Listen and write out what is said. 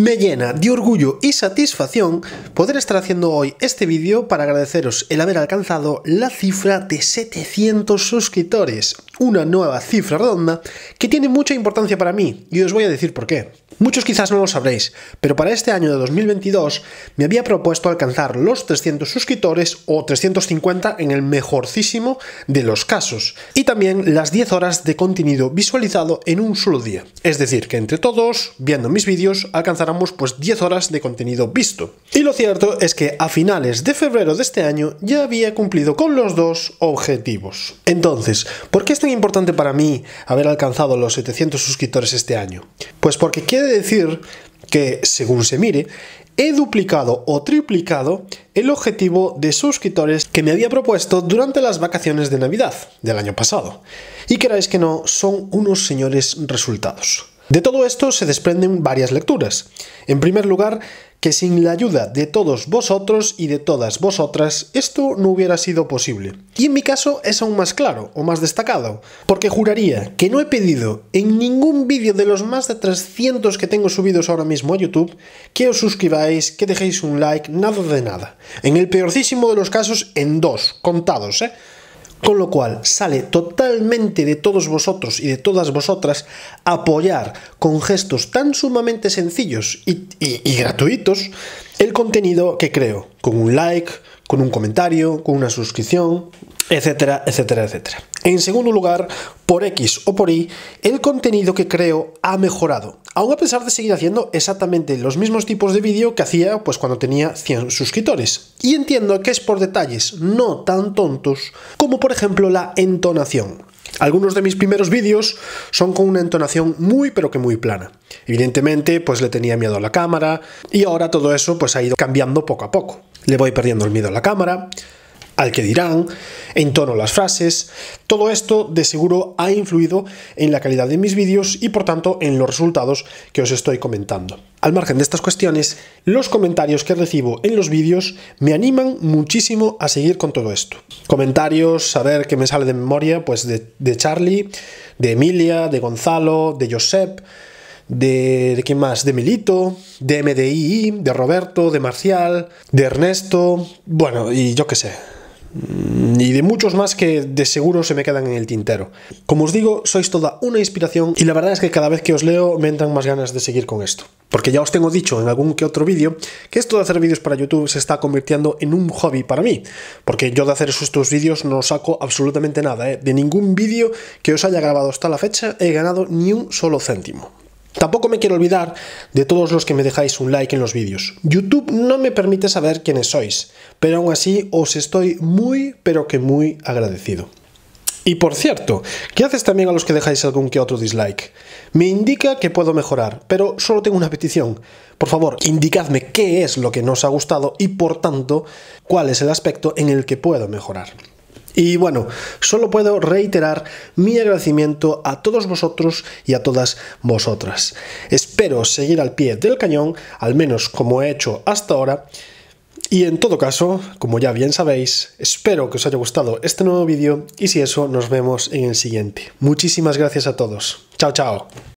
Me llena de orgullo y satisfacción poder estar haciendo hoy este vídeo para agradeceros el haber alcanzado la cifra de 700 suscriptores, una nueva cifra redonda que tiene mucha importancia para mí y os voy a decir por qué. Muchos quizás no lo sabréis, pero para este año de 2022 me había propuesto alcanzar los 300 suscriptores o 350 en el mejorcísimo de los casos, y también las 10 horas de contenido visualizado en un solo día. Es decir, que entre todos, viendo mis vídeos, alcanzáramos pues 10 horas de contenido visto. Y lo cierto es que a finales de febrero de este año ya había cumplido con los dos objetivos. Entonces, ¿por qué es tan importante para mí haber alcanzado los 700 suscriptores este año? Pues porque quiere decir que, según se mire, he duplicado o triplicado el objetivo de suscriptores que me había propuesto durante las vacaciones de Navidad del año pasado. Y queráis que no, son unos señores resultados. De todo esto se desprenden varias lecturas. En primer lugar, que sin la ayuda de todos vosotros y de todas vosotras esto no hubiera sido posible. Y en mi caso es aún más claro o más destacado, porque juraría que no he pedido en ningún vídeo de los más de 300 que tengo subidos ahora mismo a YouTube que os suscribáis, que dejéis un like, nada de nada. En el peorcísimo de los casos, en dos, contados, ¿eh? Con lo cual sale totalmente de todos vosotros y de todas vosotras apoyar con gestos tan sumamente sencillos y, gratuitos el contenido que creo, con un like, con un comentario, con una suscripción, etcétera, etcétera, etcétera. En segundo lugar, por X o por Y, el contenido que creo ha mejorado, Aún a pesar de seguir haciendo exactamente los mismos tipos de vídeo que hacía pues cuando tenía 100 suscriptores. Y entiendo que es por detalles no tan tontos como por ejemplo la entonación. Algunos de mis primeros vídeos son con una entonación muy pero que muy plana. Evidentemente pues le tenía miedo a la cámara y ahora todo eso pues ha ido cambiando poco a poco. Le voy perdiendo el miedo a la cámara, al que dirán, en tono las frases. Todo esto de seguro ha influido en la calidad de mis vídeos y por tanto en los resultados que os estoy comentando. Al margen de estas cuestiones, los comentarios que recibo en los vídeos me animan muchísimo a seguir con todo esto. Comentarios, saber que me sale de memoria, pues de, Charlie, de Emilia, de Gonzalo, de Josep, de, de, quién más, de Milito, de MDI, de Roberto, de Marcial, de Ernesto, bueno, y yo qué sé. Mm, y de muchos más que de seguro se me quedan en el tintero. Como os digo, sois toda una inspiración y la verdad es que cada vez que os leo me entran más ganas de seguir con esto. Porque ya os tengo dicho en algún que otro vídeo que esto de hacer vídeos para YouTube se está convirtiendo en un hobby para mí. Porque yo de hacer estos vídeos no saco absolutamente nada. ¿eh? De ningún vídeo que os haya grabado hasta la fecha he ganado ni un solo céntimo. Tampoco me quiero olvidar de todos los que me dejáis un like en los vídeos. YouTube no me permite saber quiénes sois, pero aún así os estoy muy, pero que muy agradecido. Y por cierto, ¿qué haces también a los que dejáis algún que otro dislike? Me indica que puedo mejorar, pero solo tengo una petición. Por favor, indicadme qué es lo que no os ha gustado y por tanto, cuál es el aspecto en el que puedo mejorar. Y bueno, solo puedo reiterar mi agradecimiento a todos vosotros y a todas vosotras. Espero seguir al pie del cañón, al menos como he hecho hasta ahora. Y en todo caso, como ya bien sabéis, espero que os haya gustado este nuevo vídeo y si eso, nos vemos en el siguiente. Muchísimas gracias a todos. Chao, chao.